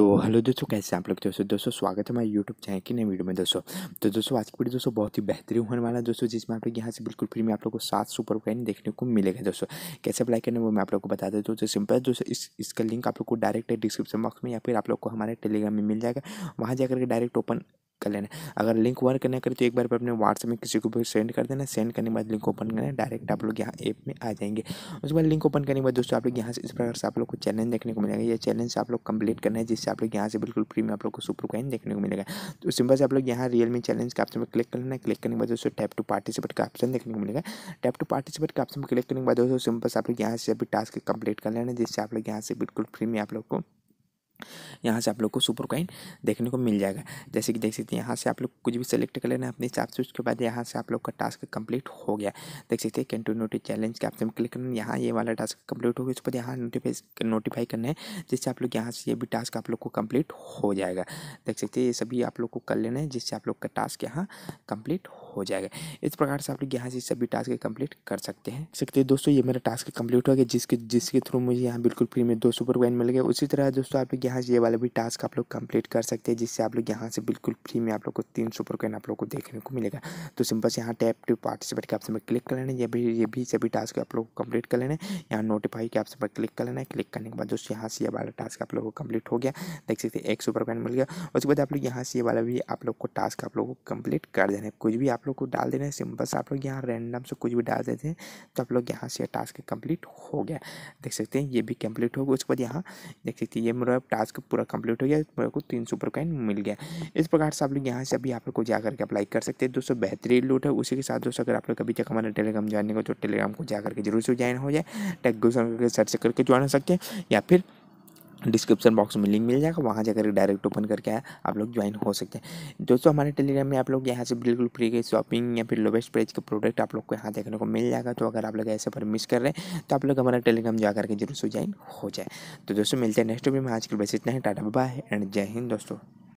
तो हेलो दोस्तों कैसे आप लोग दोस्तों दोस्तों स्वागत है हमारे यूट्यूब चैनल की नई वीडियो में दोस्तों तो दोस्तों आज की वीडियो दोस्तों बहुत ही बेहतरीन होने वाला है दोस्तों जिसमें आप लोग यहाँ से बिल्कुल फ्री में आप लोग को सात सुपर कॉइन देखने को मिलेगा दोस्तों कैसे अप्लाई करना वो मैं आप लोग को बता देता हूँ तो सिंपल दोस्तों इस इसका लिंक आप लोग को डायरेक्ट डिस्क्रिप्शन बॉक्स में या फिर आप लोग को हमारे टेलीग्राम में मिल जाएगा वहाँ जाकर के डायरेक्ट ओपन कर लेना अगर लिंक वर्क ना करे तो एक बार पर अपने व्हाट्सएप में किसी को भी सेंड कर देना सेंड करने के बाद लिंक ओपन करना डायरेक्ट आप लोग यहाँ ऐप में आ जाएंगे उसके बाद लिंक ओपन करने के बाद दोस्तों आप लोग यहाँ से इस प्रकार से आप लोग को चैलेंज देखने को मिलेगा या चैलेंज आप लोग कंप्लीट करना है जिससे आप लोग यहाँ से बिल्कुल फ्री में आप लोग को सुपर कॉइन देखने को मिलेगा तो सिंपल से आप लोग यहाँ रियल मी चैलेंज का ऑप्शन में क्लिक कर लेना क्लिक करने के बाद दोस्तों टैप टू पार्टिसिपेट का ऑप्शन देखने को मिलेगा टैप टू पार्टिसिपेट का ऑप्शन में क्लिक करने के बाद दोस्तों सिंपल से आप लोग यहाँ से अभी टास्क कंप्लीट कर लेना है जिससे आप लोग यहाँ से बिल्कुल फ्री में आप लोग को यहाँ से आप लोग को सुपर कॉइन देखने को मिल जाएगा जैसे कि देख सकते हैं यहाँ से आप लोग कुछ भी सेलेक्ट कर लेना अपने हिसाब से उसके बाद यहाँ से आप लोग का टास्क कंप्लीट हो गया देख सकते हैं कंटिन्यूटी चैलेंज के आपसे क्लिक करना यहाँ ये वाला टास्क कंप्लीट हो गया उसके बाद यहाँ नोटिफाई नोटिफाई करना है जिससे आप लोग यहाँ से ये भी टास्क आप लोग को कंप्लीट हो जाएगा देख सकते हैं ये सभी आप लोग को कर लेना है जिससे आप लोग का टास्क यहाँ कंप्लीट हो जाएगा इस प्रकार से आप लोग यहाँ से सभी टास्क कंप्लीट कर सकते हैं सकते हैं दोस्तों ये मेरा टास्क कंप्लीट हो गया जिसके जिसके थ्रू मुझे यहाँ बिल्कुल फ्री में दो सुपर कॉइन मिल गए उसी तरह दोस्तों आप लोग यहाँ से ये वाला भी टास्क आप लोग कंप्लीट कर सकते हैं जिससे आप लोग यहाँ से बिल्कुल फ्री में आप लोग को तीन सुपर कॉइन आप लोग को देखने को मिलेगा तो सिंपल से यहाँ टैप टू पार्टिसिपेट के ऑप्शन पर क्लिक कर लेना ये भी ये भी सभी टास्क आप लोग को कंप्लीट कर लेना है यहाँ नोटिफाई के ऑप्शन पर क्लिक कर लेना है क्लिक करने के बाद दोस्तों यहाँ से ये वाला टास्क आप लोग को कंप्लीट हो गया देख सकते हैं एक सुपर कॉइन मिल गया उसके बाद आप लोग यहाँ से ये वाला भी आप लोग को टास्क आप लोग को कंप्लीट कर देना है कुछ भी आप आप लोग को डाल देना है सिंपल से आप लोग यहाँ रैंडम से कुछ भी डाल देते हैं तो आप लोग यहाँ से टास्क कंप्लीट हो गया देख सकते हैं ये भी कंप्लीट हो गया उसके बाद यहाँ देख सकते हैं ये मेरा टास्क पूरा कंप्लीट हो गया मेरे को तीन सुपर कॉइन मिल गया इस प्रकार से आप लोग यहाँ से अभी आप लोग को जा करके अप्लाई कर सकते हैं दोस्तों बेहतरीन लूट है उसी के साथ दोस्तों अगर आप लोग कभी तक हमारे टेलीग्राम ज्वाइन नहीं हो तो टेलीग्राम को जा करके जरूर से ज्वाइन हो जाए टेक करके सर्च करके ज्वाइन हो सकते हैं या फिर डिस्क्रिप्शन बॉक्स में लिंक मिल जाएगा वहाँ जाकर डायरेक्ट ओपन करके आप लोग ज्वाइन हो सकते हैं दोस्तों हमारे टेलीग्राम में आप लोग यहाँ से बिल्कुल फ्री के शॉपिंग या फिर लोवेस्ट प्राइस के प्रोडक्ट आप लोग को यहाँ देखने को मिल जाएगा तो अगर आप लोग ऐसे पर मिस कर रहे हैं तो आप लोग हमारा टेलीग्राम जा करके जरूर से ज्वाइन हो जाए तो दोस्तों मिलते हैं नेक्स्ट वीडियो में आज के बस इतना ही टाटा बाय एंड जय हिंद दोस्तों